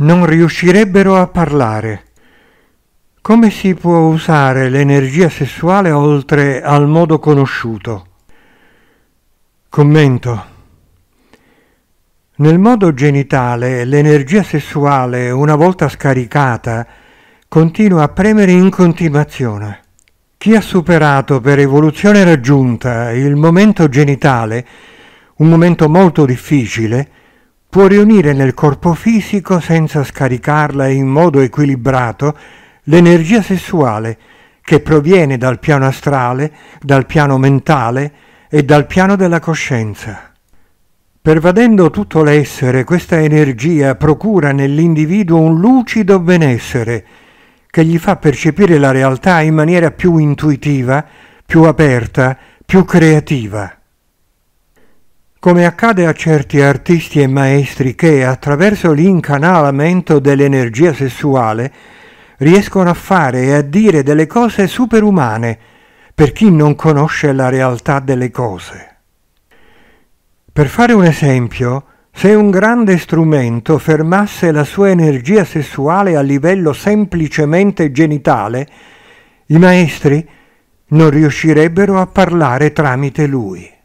non riuscirebbero a parlare. Come si può usare l'energia sessuale oltre al modo conosciuto? Commento. Nel modo genitale l'energia sessuale, una volta scaricata, continua a premere in continuazione. Chi ha superato per evoluzione raggiunta il momento genitale, un momento molto difficile, può riunire nel corpo fisico, senza scaricarla in modo equilibrato, l'energia sessuale che proviene dal piano astrale, dal piano mentale e dal piano della coscienza. Pervadendo tutto l'essere, questa energia procura nell'individuo un lucido benessere che gli fa percepire la realtà in maniera più intuitiva, più aperta, più creativa come accade a certi artisti e maestri che, attraverso l'incanalamento dell'energia sessuale, riescono a fare e a dire delle cose superumane per chi non conosce la realtà delle cose. Per fare un esempio, se un grande strumento fermasse la sua energia sessuale a livello semplicemente genitale, i maestri non riuscirebbero a parlare tramite lui.